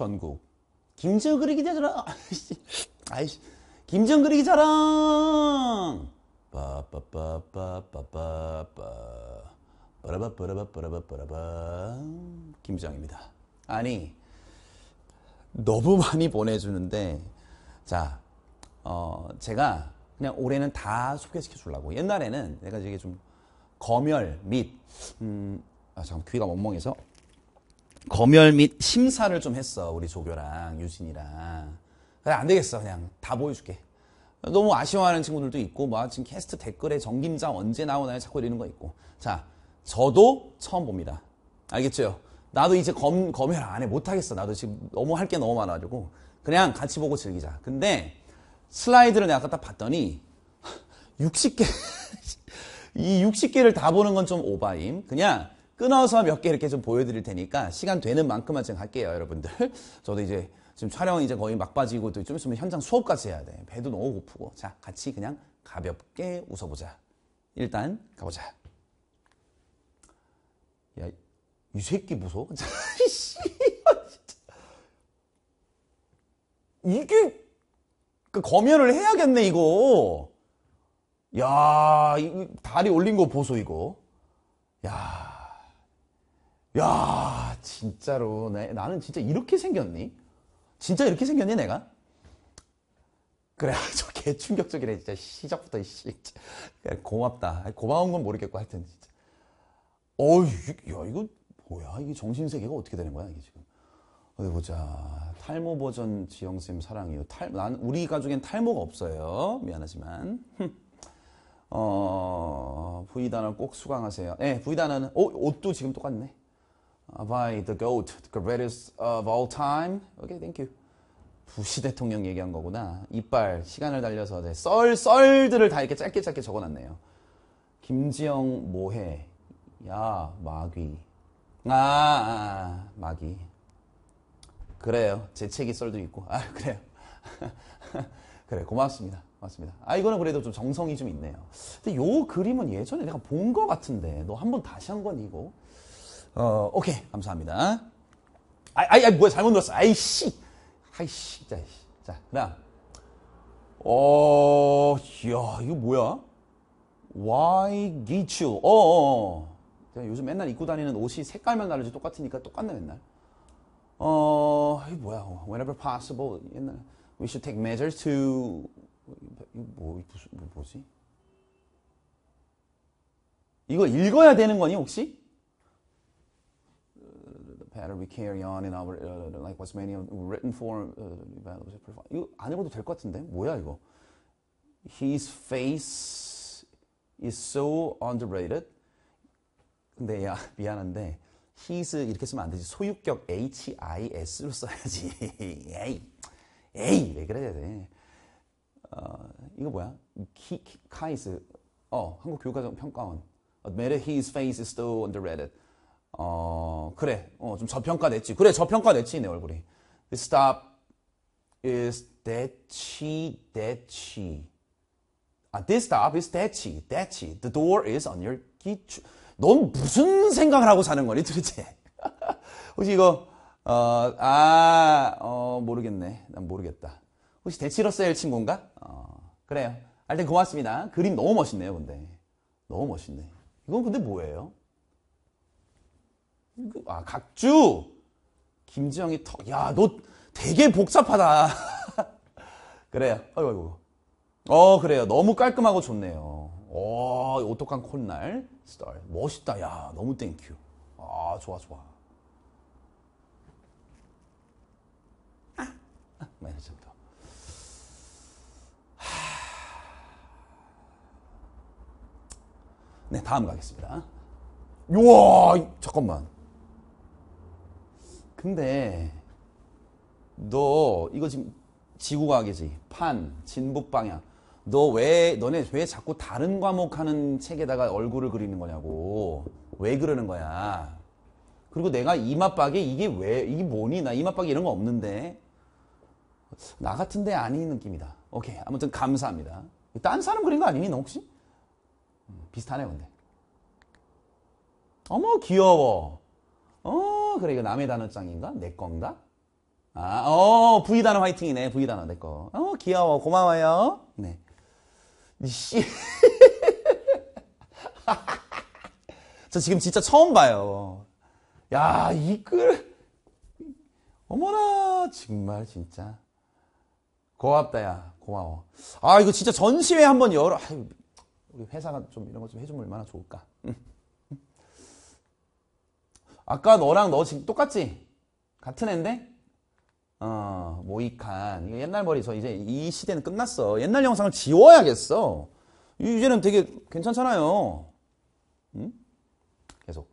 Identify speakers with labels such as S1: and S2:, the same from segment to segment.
S1: 전국 김정 그리기 자랑 아이씨 김정 그리기 자랑 빠빠빠빠빠빠빠 빠라바빠라바빠라바빠라바 김정입니다 아니 너무 많이 보내주는데 자 어, 제가 그냥 올해는 다 소개시켜 주려고 옛날에는 내가 이게 좀 검열 및 음, 아, 잠깐 귀가 멍멍해서 검열 및 심사를 좀 했어 우리 조교랑 유진이랑 그래 안 되겠어 그냥 다 보여줄게 너무 아쉬워하는 친구들도 있고 막 뭐, 지금 캐스트 댓글에 정김자 언제 나오나요 자꾸 이러는 거 있고 자 저도 처음 봅니다 알겠죠 나도 이제 검, 검열 안 해 못하겠어 나도 지금 너무 할 게 너무 많아가지고 그냥 같이 보고 즐기자 근데 슬라이드를 내가 갖다 봤더니 60개 이 60개를 다 보는 건 좀 오바임 그냥 끊어서 몇 개 이렇게 좀 보여드릴 테니까 시간 되는 만큼만 좀 할게요 여러분들 저도 이제 지금 촬영 이제 거의 막바지고 또좀 있으면 현장 수업까지 해야 돼 배도 너무 고프고 자 같이 그냥 가볍게 웃어보자 일단 가보자 야 이 새끼 무서워 이게 그 검열을 해야겠네 이거 야 이, 다리 올린 거 보소 이거 야야 진짜로 내, 네, 나는 진짜 이렇게 생겼니? 진짜 이렇게 생겼니 내가? 그래 저개 충격적이래 진짜 시작부터 씨 고맙다 고마운 건 모르겠고 하여튼 진짜 어휴 야 이거 뭐야 이게 정신세계가 어떻게 되는 거야 이게 지금 어디 보자 탈모 버전 지영쌤 사랑이요 탈, 난 우리 가족엔 탈모가 없어요 미안하지만 어, 부이단어 꼭 수강하세요. 네, 예, 부이단어는, 어, 옷도 지금 똑같네. by the GOAT, the greatest of all time. 오케이, okay, thank you. 부시 대통령 얘기한 거구나. 이빨, 시간을 달려서 네, 썰, 썰들을 다 이렇게 짧게 짧게 적어놨네요. 김지영 뭐해? 야, 마귀. 아, 아아 아, 마귀. 그래요. 재채기 썰도 있고. 아, 그래요. 그래, 고맙습니다. 고맙습니다 아, 이거는 그래도 좀 정성이 좀 있네요. 근데 요 그림은 예전에 내가 본 거 같은데, 너 한 번 다시 한 건 이거? 어, 오케이. 감사합니다. 아이, 아이, 아이 뭐야. 잘못 눌렀어. 아이씨. 아이씨. 자, 자, 그다음. 어, 야, 이거 뭐야? Why get you? 어, 어. 어. 요즘 맨날 입고 다니는 옷이 색깔만 다르지 똑같으니까 똑같네 맨날. 어, 이 뭐야? Whenever possible, 옛날 we should take measures to 뭐 무슨 뭐, 뭐지? 이거 읽어야 되는 거니 혹시? pattern we carry on in our uh, like what's many of written form. Uh, 이거 안 읽어도 될 것 같은데 뭐야 이거? His face is so underrated. 근데 야 미안한데 his 이렇게 쓰면 안 되지. 소유격 h i s로 써야지. 에이 에이 왜 그래야 돼? 어, 이거 뭐야? 키, 키 카이스 어 한국 교육과정 평가원. Admitted his face is so underrated. 어, 그래. 어, 좀 저평가 됐지 그래, 저평가 됐지내 얼굴이. The stop is 대치, 대치. 아, this stop is 대치, 대치. The door is on your 기추. 넌 무슨 생각을 하고 사는 거니, 도대체? 혹시 이거, 어, 아, 어, 모르겠네. 난 모르겠다. 혹시 대치러셀 로 친구인가? 어, 그래요. 알튼 고맙습니다. 그림 너무 멋있네요, 근데. 너무 멋있네. 이건 근데 뭐예요? 그, 아, 각주! 김지영이 턱, 야, 너 되게 복잡하다. 그래요. 아이고, 아이고. 어, 그래요. 너무 깔끔하고 좋네요. 어, 오똑한 콧날. 스타일. 멋있다. 야, 너무 땡큐. 아, 좋아, 좋아. 아, 아 마이너스 네, 다음 가겠습니다. 우와, 잠깐만. 근데 너 이거 지금 지구과학이지. 판, 진북 방향. 너 왜, 너네 왜 자꾸 다른 과목 하는 책에다가 얼굴을 그리는 거냐고. 왜 그러는 거야. 그리고 내가 이맛박에 이게 왜, 이게 뭐니? 나이맛박에 이런 거 없는데. 나 같은데 아닌 느낌이다. 오케이. 아무튼 감사합니다. 딴 사람 그린 거 아니니, 너 혹시? 음, 비슷하네, 근데. 어머, 귀여워. 어 그래 이거 남의 단어장인가? 내 건가? 아, 어, V 단어 화이팅이네. V 단어 내 거. 어, 귀여워. 고마워요. 네. 씨. 저 지금 진짜 처음 봐요. 야, 이 글. 어머나, 정말 진짜. 고맙다, 야. 고마워. 아, 이거 진짜 전시회 한번 열어. 아유, 우리 회사가 좀 이런 거 좀 해주면 얼마나 좋을까. 음. 아까 너랑 너 지금 똑같지? 같은 앤데? 어, 모이칸. 이거 옛날 머리서 이제 이 시대는 끝났어. 옛날 영상을 지워야겠어. 이제는 되게 괜찮잖아요. 응? 계속.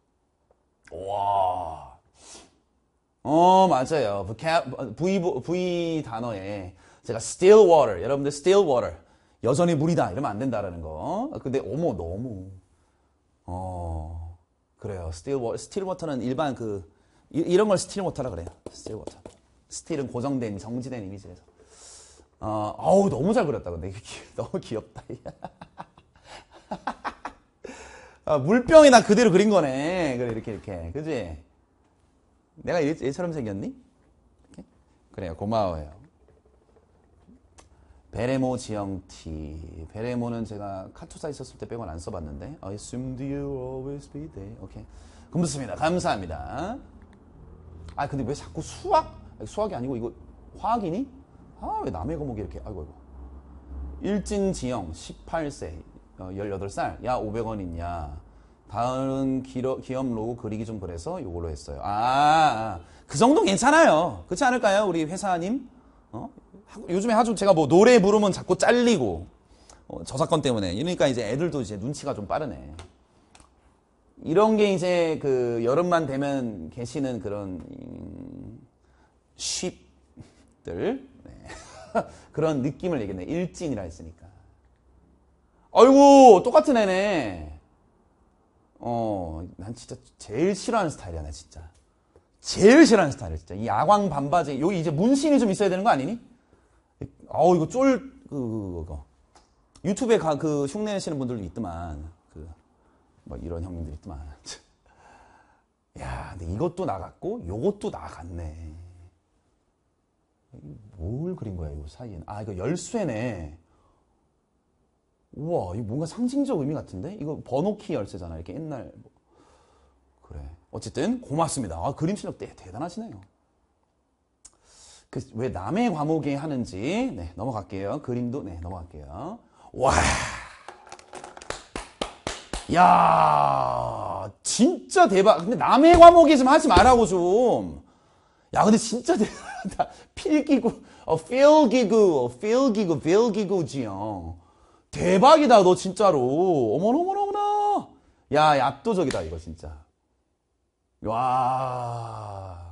S1: 와. 어, 맞아요. V, V 단어에 제가 still water. 여러분들 still water. 여전히 물이다. 이러면 안 된다라는 거. 근데 어머, 너무. 어. 그래요. 스틸 워, 스틸 워터는 일반 그 이, 런걸 스틸 워터라 그래요. 스틸 워터. 스틸은 고정된 정지된 이미지에서. 어, 아우 너무 잘 그렸다 근데 너무 귀엽다. 아, 물병이나 그대로 그린 거네. 그래 이렇게 이렇게 그지? 내가 얘, 처럼 생겼니? 그래요 고마워요. 베레모 지형티. 베레모는 제가 카투사 있었을 때 빼고는 안 써봤는데. I assumed you always be there. 오케이. 금붙습니다. 감사합니다. 아, 근데 왜 자꾸 수학? 수학이 아니고 이거 화학이니? 아, 왜 남의 거목이 이렇게. 아이고, 아이고. 일진 지형 18세, 18살. 어, 야, 500원 있냐. 다음 기업 로고 그리기 좀 그래서 이걸로 했어요. 아, 아, 아. 그 정도 괜찮아요. 그렇지 않을까요? 우리 회사님? 어? 요즘에 아주 제가 뭐 노래 부르면 자꾸 잘리고 어, 저사건 때문에 이러니까 이제 애들도 이제 눈치가 좀 빠르네. 이런 게 이제 그 여름만 되면 계시는 그런 음, 쉽들 네. 그런 느낌을 얘기했네. 일진이라 했으니까. 아이고 똑같은 애네. 어, 난 진짜 제일 싫어하는 스타일이야, 나 진짜. 제일 싫어하는 스타일이야, 진짜. 이 야광 반바지, 여기 이제 문신이 좀 있어야 되는 거 아니니? 아우 이거 쫄 그, 그, 그 거 유튜브에 가, 그 흉내내시는 분들도 있더만 그막 뭐 이런 형님들 있더만 야 근데 이것도 나갔고 요것도 나갔네 뭘 그린 거야 요 사이에는 아 이거 열쇠네 우와 이거 뭔가 상징적 의미 같은데 이거 번호키 열쇠잖아 이렇게 옛날 뭐. 그래 어쨌든 고맙습니다 아 그림 실력 대, 대단하시네요 그왜 남의 과목에 하는지 네, 넘어갈게요. 그림도 네, 넘어갈게요. 와. 야, 진짜 대박. 근데 남의 과목에 좀 하지 말라고 좀. 야, 근데 진짜 대박이다. 필기구, 어, 필기구, 어, 필기구, 필기구지요. 대박이다, 너 진짜로. 어머나, 어머나, 어머나. 야, 압도적이다, 이거 진짜. 와.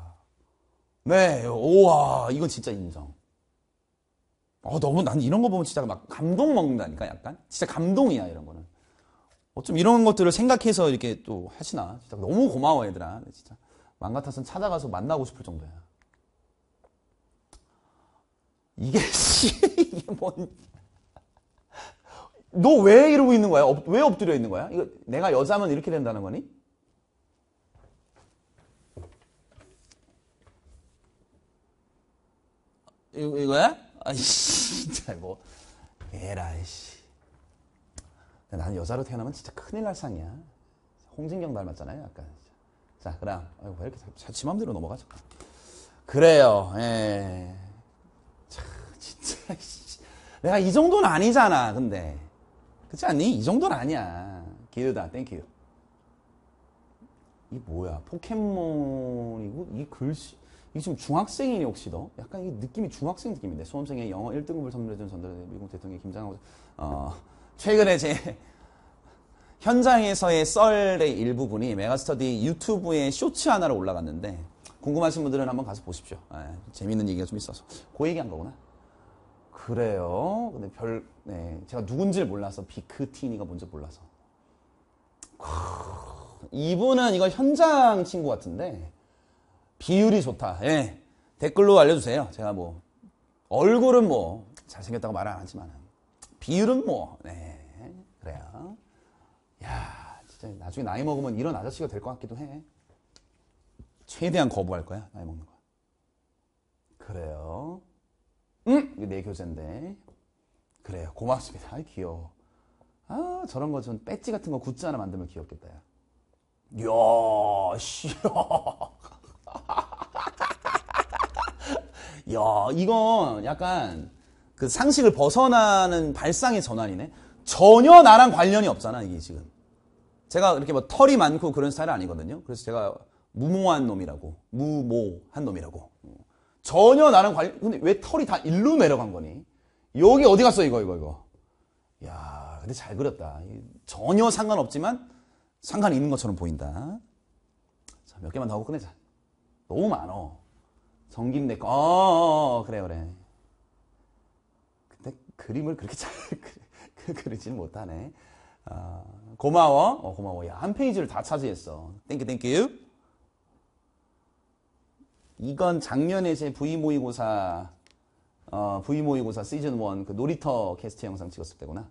S1: 네, 오와 이건 진짜 인정. 어, 너무 난 이런 거 보면 진짜 막 감동 먹는다니까, 약간. 진짜 감동이야, 이런 거는. 어쩜 이런 것들을 생각해서 이렇게 또 하시나. 진짜 너무 고마워, 얘들아. 네, 진짜. 망 같아서는 찾아가서 만나고 싶을 정도야. 이게, 씨, 이게 뭔. 너 왜 이러고 있는 거야? 왜 엎드려 있는 거야? 이거 내가 여자면 이렇게 된다는 거니? 이거, 이거야? 아이 진짜 뭐 에라 이씨. 난 여자로 태어나면 진짜 큰일 날 상이야. 홍진경 닮았잖아요, 약간. 자, 그럼 아이고, 왜 이렇게 자지 음대로 넘어가 죠 그래요. 예. 자, 진짜 씨. 내가 이 정도는 아니잖아, 근데. 그렇지 않니? 이 정도는 아니야. 기르다, 땡큐. 이 뭐야? 포켓몬이고 이 글씨 이게 지금 중학생이니 혹시 더 약간 이 느낌이 중학생 느낌인데 수험생의 영어 1등급을 선물해준 전달된 미국 대통령 김장하고 어, 최근에 제 현장에서의 썰의 일부분이 메가스터디 유튜브에 쇼츠 하나로 올라갔는데 궁금하신 분들은 한번 가서 보십시오. 아, 재밌는 얘기가 좀 있어서 그 얘기한 거구나. 그래요. 근데 별 네, 제가 누군지를 몰라서 비크티니가 뭔지 몰라서. 이분은 이거 현장 친구 같은데 비율이 좋다. 예. 댓글로 알려주세요. 제가 뭐 얼굴은 뭐 잘생겼다고 말 안 하지만 비율은 뭐 네. 그래요. 야 진짜 나중에 나이 먹으면 이런 아저씨가 될 것 같기도 해. 최대한 거부할 거야 나이 먹는 거. 그래요. 응? 음, 이게 내 네 교재인데. 그래요. 고맙습니다. 아이 귀여워. 아 저런 거 좀 배지 같은 거 굿즈 하나 만들면 귀엽겠다. 야. 이야, 씨 야, 이건 약간 그 상식을 벗어나는 발상의 전환이네. 전혀 나랑 관련이 없잖아, 이게 지금. 제가 이렇게 뭐 털이 많고 그런 스타일 아니거든요. 그래서 제가 무모한 놈이라고. 무모한 놈이라고. 전혀 나랑 관련, 근데 왜 털이 다 일로 내려간 거니? 여기 어디 갔어, 이거, 이거, 이거. 야 근데 잘 그렸다. 전혀 상관없지만 상관이 있는 것처럼 보인다. 자, 몇 개만 더 하고 끝내자. 너무 많어. 정김내과. 어, 어, 어, 어, 그래, 그래. 근데 그림을 그렇게 잘 그, 그, 그리질 못하네. 어, 고마워. 어, 고마워. 야, 한 페이지를 다 차지했어. 땡큐, 땡큐. 이건 작년에 제 V 모의고사, 어, V 모의고사 시즌 1 그 놀이터 캐스트 영상 찍었을 때구나.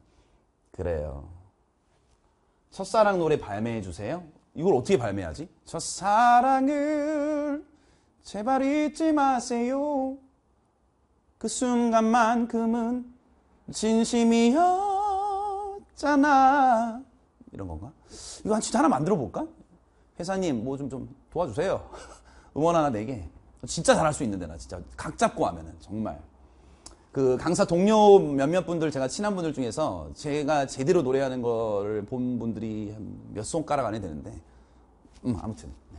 S1: 그래요. 첫사랑 노래 발매해주세요. 이걸 어떻게 발매하지? 첫사랑을 제발 잊지 마세요. 그 순간만큼은 진심이었잖아. 이런 건가? 이거 한 진짜 하나 만들어 볼까? 회사님 뭐 좀 좀 도와주세요. 응원 하나 내게. 진짜 잘할 수 있는데 나 진짜 각 잡고 하면은 정말 그 강사 동료 몇몇 분들 제가 친한 분들 중에서 제가 제대로 노래하는 거를 본 분들이 몇 손가락 안에 되는데 음 아무튼 네.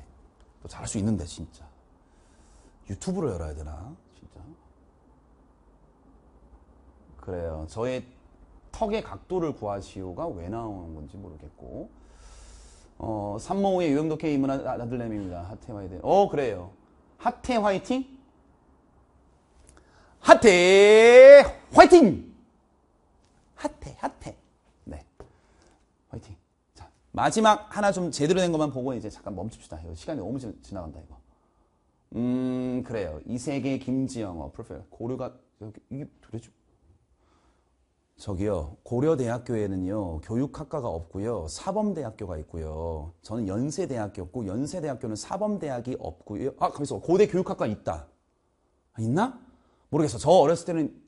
S1: 또 잘할 수 있는데 진짜 유튜브로 열어야 되나? 진짜. 그래요. 저의 턱의 각도를 구하시오가 왜 나오는 건지 모르겠고. 어, 산모의 유형도 K 이문 아, 아들내미입니다. 하태 화이팅. 어, 그래요. 하태 화이팅? 하태 화이팅! 하태, 하태. 네. 화이팅. 자, 마지막 하나 좀 제대로 된 것만 보고 이제 잠깐 멈춥시다. 시간이 너무 지나간다, 이거. 음 그래요. 이세계 김지영어 프로필 고려가 여기, 이게 도대체 저기요 고려대학교에는요 교육학과가 없고요 사범대학교가 있고요 저는 연세대학교였고 연세대학교는 사범대학이 없고요 아 가만있어 고대 교육학과 있다 아, 있나 모르겠어 저 어렸을 때는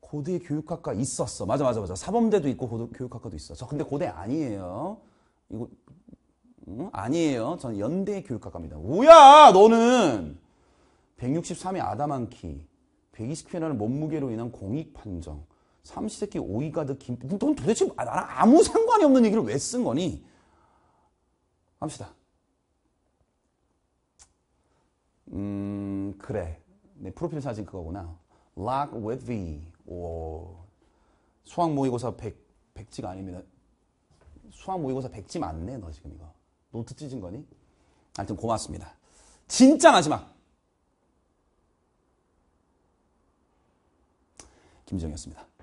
S1: 고대 교육학과 있었어 맞아 맞아 맞아 사범대도 있고 고대 교육학과도 있어 저 근데 고대 아니에요 이거 어? 아니에요. 저는 연대 교육학과입니다. 뭐야 너는 163의 아담한 키 120kg라는 몸무게로 인한 공익 판정 삼시세끼 오이가드 김넌 도대체 아, 나랑 아무 상관이 없는 얘기를 왜 쓴 거니? 합시다. 음 그래 내 프로필 사진 그거구나. Lock with V. 오 수학 모의고사 100, 100지가 아닙니다. 수학 모의고사 100지 맞네 너 지금 이거. 노트 찢은 거니? 하여튼 고맙습니다. 진짜 마지막. 김정이었습니다.